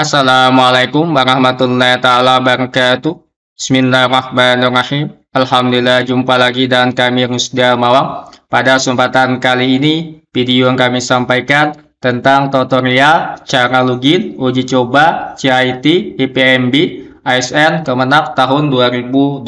Assalamualaikum warahmatullahi taala wabarakatuh. Bismillahirrahmanirrahim. Alhamdulillah jumpa lagi dan kami Rusda Mawang. Pada kesempatan kali ini, video yang kami sampaikan tentang tutorial cara login uji coba CIT IPMB ASN Kemenak tahun 2022.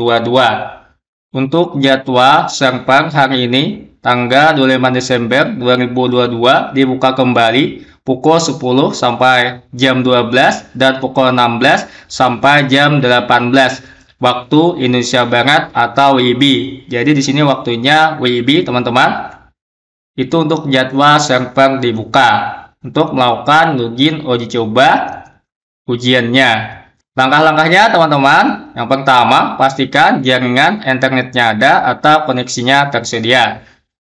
Untuk jadwal serpang hari ini, tanggal 25 Desember 2022 dibuka kembali pukul 10 sampai jam 12 dan pukul 16 sampai jam 18 waktu Indonesia Barat atau WIB. Jadi di sini waktunya WIB teman-teman. Itu untuk jadwal server dibuka untuk melakukan login uji coba ujiannya. Langkah-langkahnya teman-teman, yang pertama pastikan jaringan internetnya ada atau koneksinya tersedia.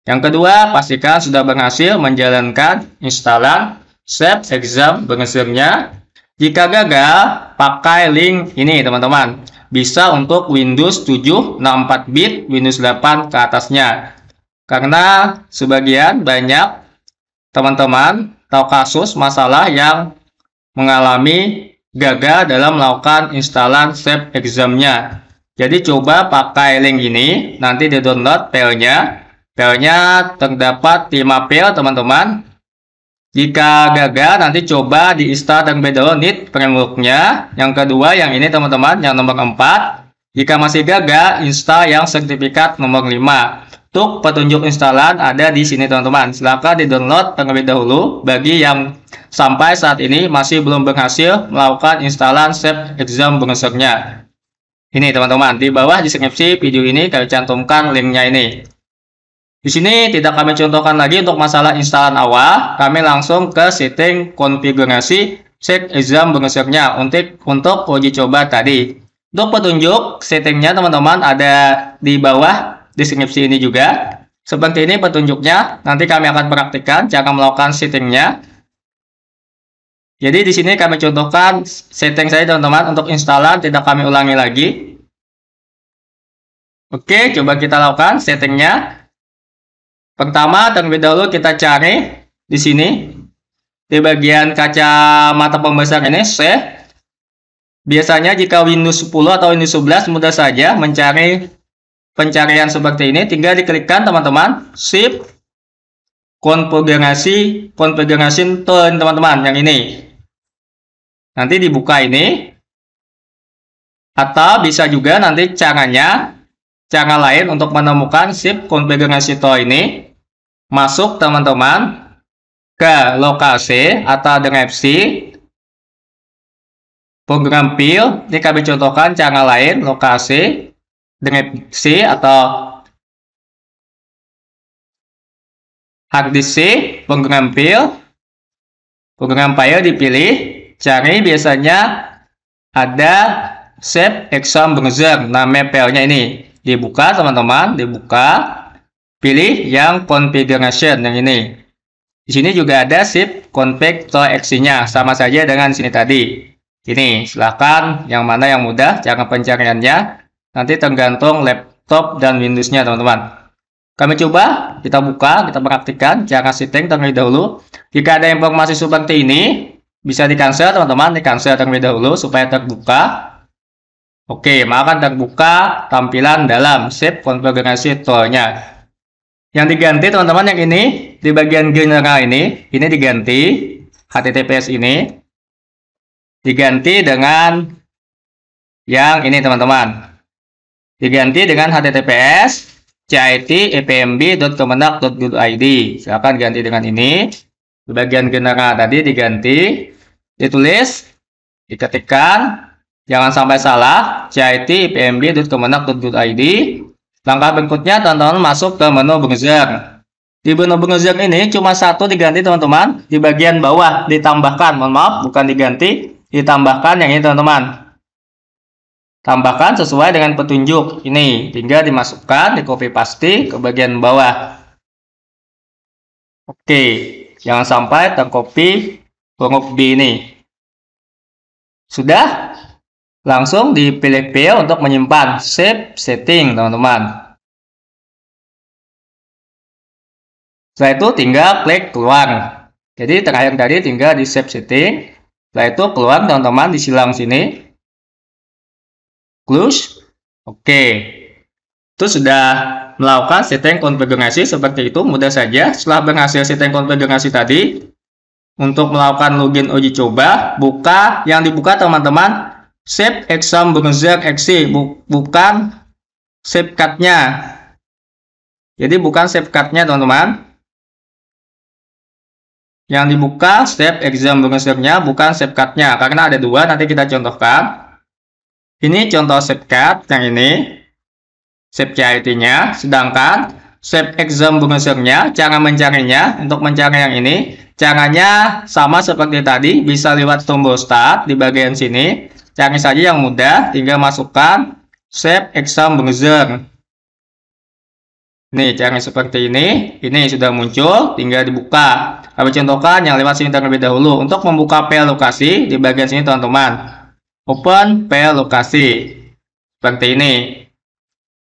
Yang kedua, pastikan sudah berhasil menjalankan instalan Set exam browsernya. Jika gagal, pakai link ini teman-teman. Bisa untuk Windows 7 64 bit, Windows 8 ke atasnya. Karena sebagian banyak teman-teman tahu kasus masalah yang mengalami gagal dalam melakukan instalan swab examnya. Jadi coba pakai link ini, nanti di download File-nya terdapat 5 file teman-teman. Jika gagal, nanti coba di Istar dan unit frameworknya. Yang kedua, yang ini teman-teman, yang nomor 4. Jika masih gagal, install yang sertifikat nomor 5. Untuk petunjuk instalan ada di sini teman-teman. Silahkan di-download terlebih dahulu bagi yang sampai saat ini masih belum berhasil melakukan instalan set Exam browsernya. Ini teman-teman, di bawah deskripsi video ini kalian cantumkan linknya ini. Di sini tidak kami contohkan lagi untuk masalah instalan awal, kami langsung ke setting konfigurasi set exam bengesirnya untuk untuk uji coba tadi. Untuk petunjuk settingnya teman-teman ada di bawah deskripsi ini juga. Seperti ini petunjuknya, nanti kami akan praktikkan cara melakukan settingnya. Jadi di sini kami contohkan setting saya teman-teman untuk instalan tidak kami ulangi lagi. Oke, coba kita lakukan settingnya. Pertama, terlebih dahulu kita cari di sini di bagian kaca mata pembesar ini C. Biasanya jika Windows 10 atau Windows 11 mudah saja mencari pencarian seperti ini tinggal diklikkan teman-teman shift konfigurasi konfigurasi turn teman-teman yang ini nanti dibuka ini atau bisa juga nanti caranya Cara lain untuk menemukan SIP konfigurasi tool ini, masuk teman-teman ke lokasi atau dengan C, program PIL, ini kami contohkan cara lain, lokasi, dengan C atau harddisk program PIL, program file dipilih, cari biasanya ada shape exam browser, nama nya ini dibuka teman-teman dibuka pilih yang configuration yang ini di sini juga ada zip config exe nya sama saja dengan sini tadi ini silahkan yang mana yang mudah jangan pencariannya nanti tergantung laptop dan Windows-nya teman-teman kami coba, kita buka, kita praktikan, jangan setting terlebih dahulu. Jika ada informasi seperti ini, bisa di cancel teman-teman, di cancel terlebih dahulu supaya terbuka. Oke, maka terbuka tampilan dalam shape konfigurasi toolnya. Yang diganti teman-teman yang ini di bagian general ini, ini diganti HTTPS ini diganti dengan yang ini teman-teman. Diganti dengan HTTPS CIT epmb.kemenak.go.id. Silahkan ganti dengan ini. Di bagian general tadi diganti, ditulis, diketikkan Jangan sampai salah, CIT ID. Langkah berikutnya, teman-teman masuk ke menu browser. Di menu browser ini cuma satu diganti, teman-teman. Di bagian bawah ditambahkan, mohon maaf, bukan diganti, ditambahkan yang ini, teman-teman. Tambahkan sesuai dengan petunjuk ini, tinggal dimasukkan, di copy paste ke bagian bawah. Oke, jangan sampai tercopy huruf B ini. Sudah? Langsung dipilih file untuk menyimpan save setting, teman-teman. Setelah itu tinggal klik keluar. Jadi terakhir tadi tinggal di save setting. Setelah itu keluar teman-teman di silang sini. Close. Oke. Okay. Itu sudah melakukan setting konfigurasi seperti itu mudah saja. Setelah berhasil setting konfigurasi tadi, untuk melakukan login uji coba, buka yang dibuka teman-teman shape exam bermezak exe bu bukan shape cutnya jadi bukan shape cutnya teman-teman yang dibuka step exam bersiar-nya bukan shape cutnya karena ada dua nanti kita contohkan ini contoh shape cut yang ini shape CIT nya sedangkan save exam bermezaknya cara mencarinya untuk mencari yang ini caranya sama seperti tadi bisa lewat tombol start di bagian sini cari saja yang mudah tinggal masukkan exam browser nih cari seperti ini ini sudah muncul tinggal dibuka kami contohkan yang lewat sini terlebih dahulu untuk membuka file lokasi di bagian sini teman-teman open file lokasi seperti ini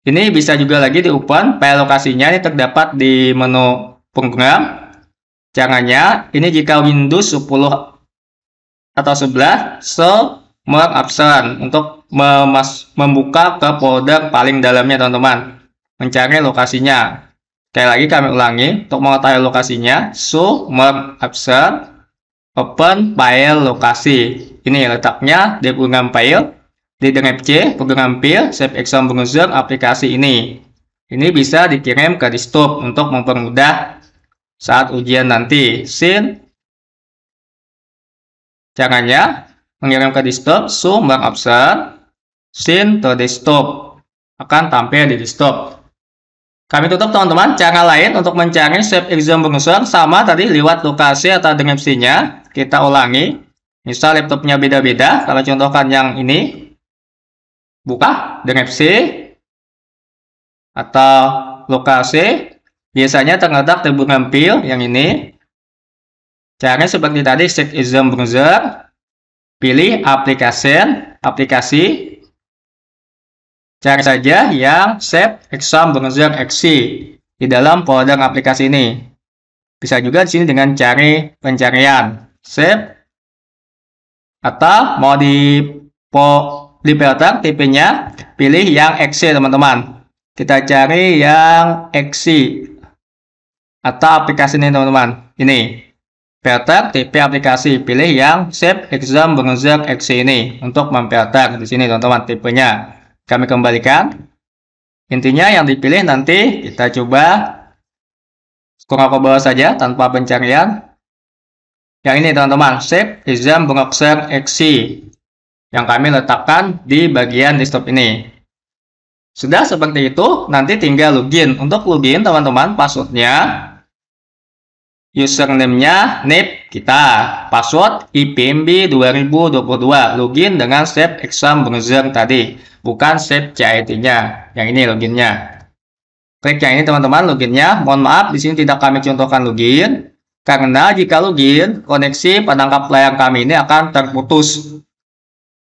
ini bisa juga lagi di open file lokasinya ini terdapat di menu program caranya ini jika Windows 10 atau 11 so mengabsen untuk memas membuka ke folder paling dalamnya teman-teman mencari lokasinya sekali lagi kami ulangi untuk mengetahui lokasinya so merge absen open file lokasi ini letaknya di program file di drive C program file save exam browser aplikasi ini ini bisa dikirim ke desktop untuk mempermudah saat ujian nanti sin caranya mengirim ke desktop sumber option scene to desktop akan tampil di desktop. Kami tutup teman-teman, cara lain untuk mencari shape exam browser sama tadi lewat lokasi atau dimensinya. Kita ulangi. Misal laptopnya beda-beda, kalau contohkan yang ini. Buka dimensi atau lokasi. Biasanya terletak di bukan pil yang ini. caranya seperti tadi shape exam browser Pilih aplikasi, aplikasi. Cari saja yang save exam browser exe di dalam folder aplikasi ini. Bisa juga di sini dengan cari pencarian save atau mau di di filter tipenya pilih yang exe teman-teman. Kita cari yang exe atau aplikasi ini teman-teman. Ini filter tipe aplikasi pilih yang Save exam mengejar exe ini untuk memfilter di sini teman-teman tipenya kami kembalikan intinya yang dipilih nanti kita coba scroll ke bawah saja tanpa pencarian yang ini teman-teman Save exam mengejar exe yang kami letakkan di bagian desktop ini sudah seperti itu nanti tinggal login untuk login teman-teman passwordnya username-nya NIP kita, password IPMB 2022, login dengan step exam browser tadi, bukan step CIT-nya, yang ini loginnya. Klik yang ini teman-teman loginnya, mohon maaf di sini tidak kami contohkan login, karena jika login, koneksi penangkap layar kami ini akan terputus.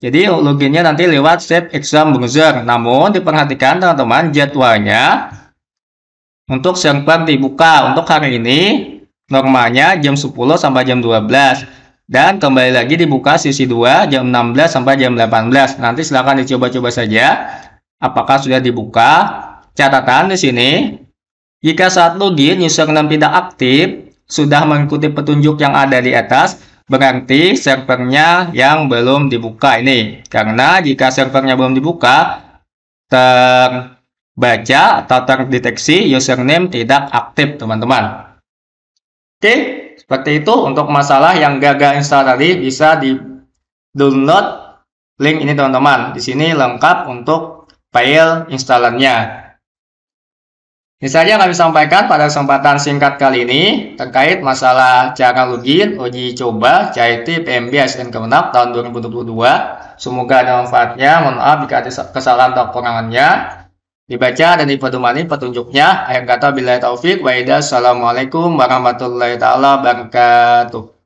Jadi loginnya nanti lewat step exam browser, namun diperhatikan teman-teman jadwalnya untuk server dibuka untuk hari ini Normalnya jam 10 sampai jam 12 dan kembali lagi dibuka sisi 2 jam 16 sampai jam 18. Nanti silahkan dicoba-coba saja apakah sudah dibuka. Catatan di sini, jika saat login username tidak aktif, sudah mengikuti petunjuk yang ada di atas, berarti servernya yang belum dibuka ini. Karena jika servernya belum dibuka, terbaca atau terdeteksi username tidak aktif, teman-teman. Oke, seperti itu untuk masalah yang gagal install tadi bisa di download link ini teman-teman. Di sini lengkap untuk file installernya. Ini saja kami sampaikan pada kesempatan singkat kali ini terkait masalah cara login uji coba CIT PMB ASN Kemenak tahun 2022. Semoga ada manfaatnya. Mohon maaf jika ada kesalahan atau kekurangannya dibaca dan dipedomani petunjuknya. Akhir kata bila taufik. Waidah. Assalamualaikum warahmatullahi taala wabarakatuh.